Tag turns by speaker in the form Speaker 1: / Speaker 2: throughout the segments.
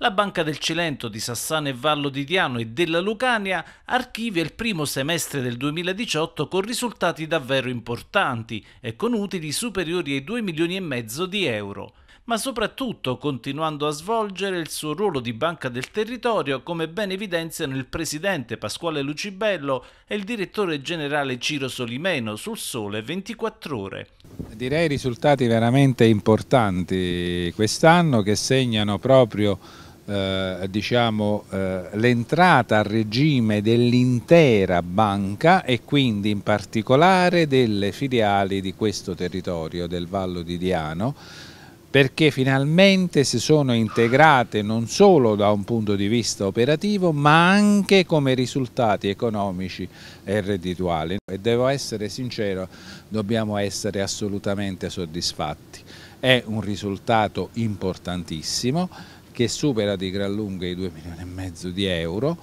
Speaker 1: La Banca del Cilento di Sassano e Vallo di Diano e della Lucania archivia il primo semestre del 2018 con risultati davvero importanti e con utili superiori ai 2 milioni e mezzo di euro, ma soprattutto continuando a svolgere il suo ruolo di banca del territorio come ben evidenziano il presidente Pasquale Lucibello e il direttore generale Ciro Solimeno sul Sole 24 ore.
Speaker 2: Direi risultati veramente importanti quest'anno che segnano proprio eh, diciamo, eh, l'entrata a regime dell'intera banca e quindi in particolare delle filiali di questo territorio, del Vallo di Diano, perché finalmente si sono integrate non solo da un punto di vista operativo ma anche come risultati economici e reddituali e devo essere sincero dobbiamo essere assolutamente soddisfatti è un risultato importantissimo che supera di gran lunga i 2 milioni e mezzo di euro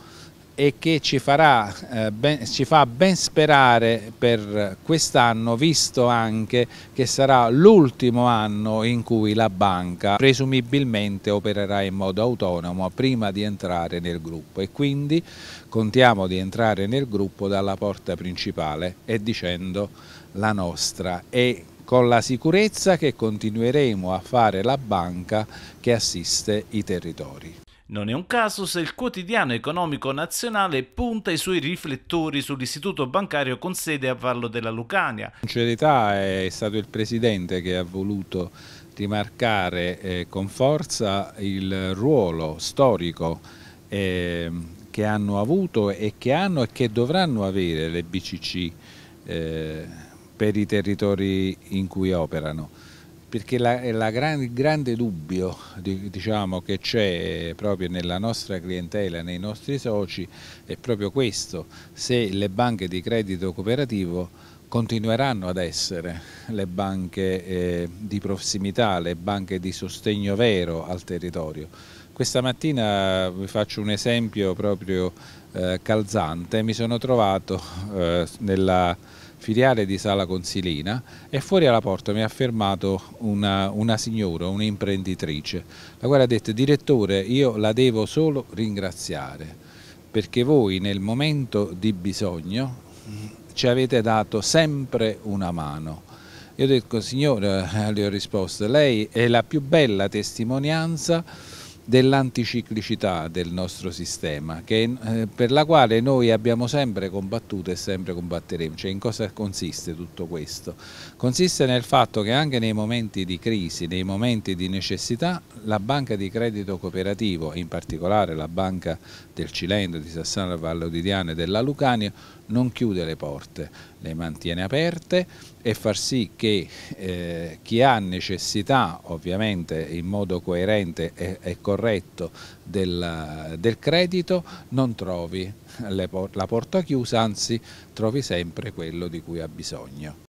Speaker 2: e che ci, farà, eh, ben, ci fa ben sperare per quest'anno, visto anche che sarà l'ultimo anno in cui la banca presumibilmente opererà in modo autonomo prima di entrare nel gruppo e quindi contiamo di entrare nel gruppo dalla porta principale e dicendo la nostra e con la sicurezza che continueremo a fare la banca che assiste i territori. Non
Speaker 1: è un caso se il quotidiano economico nazionale punta i suoi riflettori sull'istituto bancario con sede a Vallo della Lucania.
Speaker 2: In Sincerità è stato il Presidente che ha voluto rimarcare eh, con forza il ruolo storico eh, che hanno avuto e che hanno e che dovranno avere le BCC eh, per i territori in cui operano. Perché il gran, grande dubbio diciamo, che c'è proprio nella nostra clientela, nei nostri soci, è proprio questo, se le banche di credito cooperativo continueranno ad essere le banche eh, di prossimità, le banche di sostegno vero al territorio. Questa mattina vi faccio un esempio proprio eh, calzante, mi sono trovato eh, nella filiale di Sala Consilina e fuori alla porta mi ha fermato una, una signora, un'imprenditrice, la quale ha detto direttore io la devo solo ringraziare perché voi nel momento di bisogno ci avete dato sempre una mano. Io ho detto, signore, eh, le ho risposto, lei è la più bella testimonianza dell'anticiclicità del nostro sistema, che, eh, per la quale noi abbiamo sempre combattuto e sempre combatteremo. Cioè, in cosa consiste tutto questo? Consiste nel fatto che anche nei momenti di crisi, nei momenti di necessità, la banca di credito cooperativo, in particolare la banca del Cilento, di Sassano Vallo di Diana e della Lucania, non chiude le porte, le mantiene aperte e far sì che eh, chi ha necessità, ovviamente in modo coerente e, e corretto, corretto del, del credito non trovi la porta chiusa, anzi trovi sempre quello di cui ha bisogno.